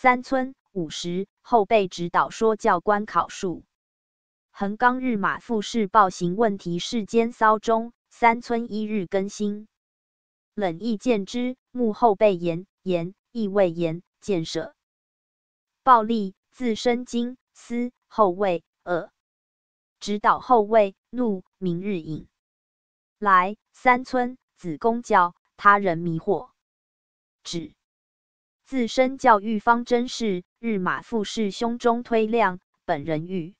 三村五十后辈指导说教官考术。横纲日马复试暴行问题世间骚中三村一日更新冷意见之幕后被言言意味言建设暴力自身经思后卫呃指导后卫怒明日引来三村子宫教他人迷惑指。自身教育方针是日马富士胸中推量本人欲。